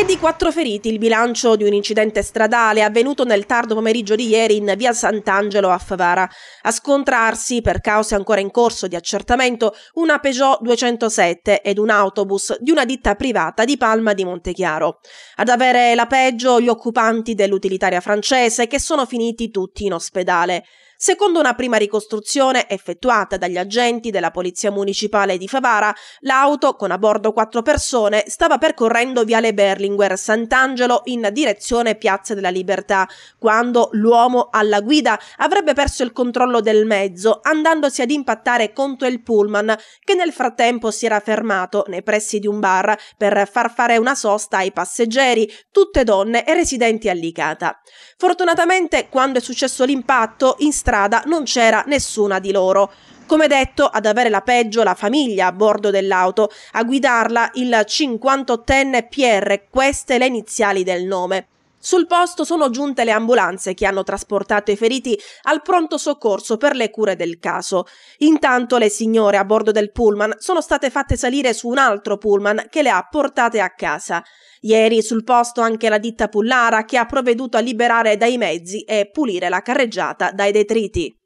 e di quattro feriti il bilancio di un incidente stradale avvenuto nel tardo pomeriggio di ieri in via Sant'Angelo a Favara. A scontrarsi, per cause ancora in corso di accertamento, una Peugeot 207 ed un autobus di una ditta privata di Palma di Montechiaro. Ad avere la peggio gli occupanti dell'utilitaria francese che sono finiti tutti in ospedale. Secondo una prima ricostruzione effettuata dagli agenti della Polizia Municipale di Favara, l'auto, con a bordo quattro persone, stava percorrendo Viale Berlinguer Sant'Angelo in direzione Piazza della Libertà, quando l'uomo alla guida avrebbe perso il controllo del mezzo, andandosi ad impattare contro il pullman, che nel frattempo si era fermato nei pressi di un bar per far fare una sosta ai passeggeri, tutte donne e residenti a Licata. Fortunatamente, quando è successo l'impatto, in st- strada non c'era nessuna di loro. Come detto, ad avere la peggio la famiglia a bordo dell'auto, a guidarla il 58enne Pierre, queste le iniziali del nome. Sul posto sono giunte le ambulanze che hanno trasportato i feriti al pronto soccorso per le cure del caso. Intanto le signore a bordo del pullman sono state fatte salire su un altro pullman che le ha portate a casa. Ieri sul posto anche la ditta Pullara che ha provveduto a liberare dai mezzi e pulire la carreggiata dai detriti.